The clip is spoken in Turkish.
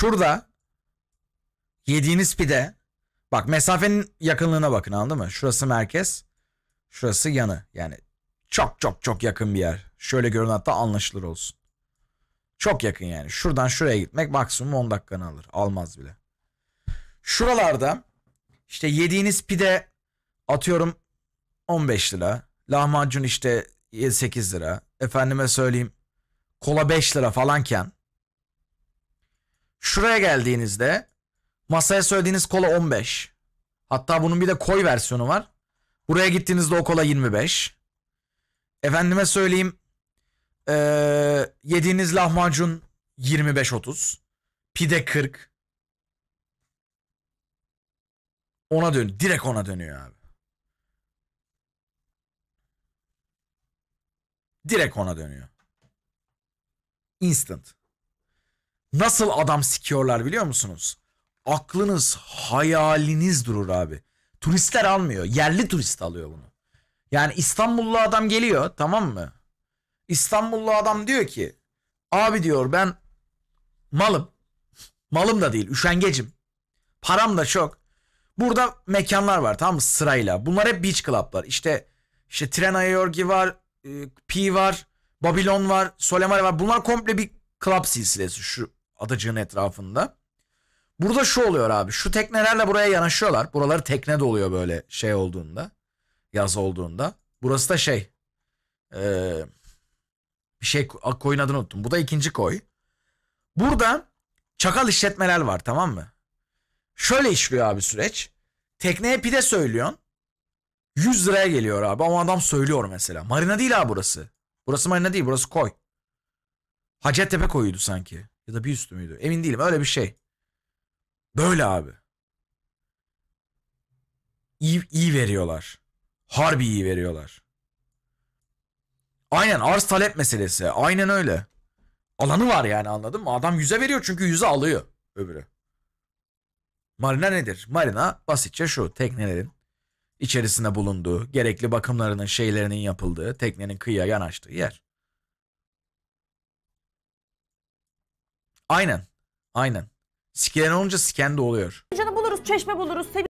şurada yediğiniz pide bak mesafenin yakınlığına bakın anladın mı? Şurası merkez. Şurası yanı. Yani çok çok çok yakın bir yer. Şöyle görün hatta anlaşılır olsun. Çok yakın yani. Şuradan şuraya gitmek maksimum 10 dakikanı alır. Almaz bile. Şuralarda işte yediğiniz pide atıyorum 15 lira. Lahmacun işte 8 lira. Efendime söyleyeyim kola 5 lira falanken Şuraya geldiğinizde masaya söylediğiniz kola 15. Hatta bunun bir de koy versiyonu var. Buraya gittiğinizde o kola 25. Efendime söyleyeyim ee, yediğiniz lahmacun 25-30. Pide 40. Ona dön. Direkt ona dönüyor abi. Direkt ona dönüyor. Instant nasıl adam sikiyorlar biliyor musunuz? Aklınız, hayaliniz durur abi. Turistler almıyor. Yerli turist alıyor bunu. Yani İstanbullu adam geliyor tamam mı? İstanbullu adam diyor ki abi diyor ben malım. Malım da değil üşengecim. Param da çok. Burada mekanlar var tamam mı sırayla. Bunlar hep beach club'lar. İşte işte tren Yorgi var, e, P var, Babylon var, Solemar var. Bunlar komple bir club silsilesi şu adacığın etrafında. Burada şu oluyor abi. Şu teknelerle buraya yanaşıyorlar. Buraları tekne doluyor böyle şey olduğunda. Yaz olduğunda. Burası da şey. Ee, bir şey koyun adını unuttum. Bu da ikinci koy. Burada çakal işletmeler var tamam mı? Şöyle işliyor abi süreç. Tekneye pide söylüyorsun. 100 liraya geliyor abi ama adam söylüyor mesela. Marina değil abi burası. Burası marina değil burası koy. Hacettepe koyuydu sanki. Ya da bir üstü müydü? Emin değilim öyle bir şey. Böyle abi. İyi, iyi veriyorlar. Harbi iyi veriyorlar. Aynen arz talep meselesi. Aynen öyle. Alanı var yani anladın mı? Adam yüze veriyor çünkü yüze alıyor öbürü. Marina nedir? Marina basitçe şu teknelerin içerisinde bulunduğu, gerekli bakımlarının şeylerinin yapıldığı, teknenin kıyıya yanaştığı yer. Aynen. Aynen. Sikilen olunca siken de oluyor. Canı buluruz, çeşme buluruz,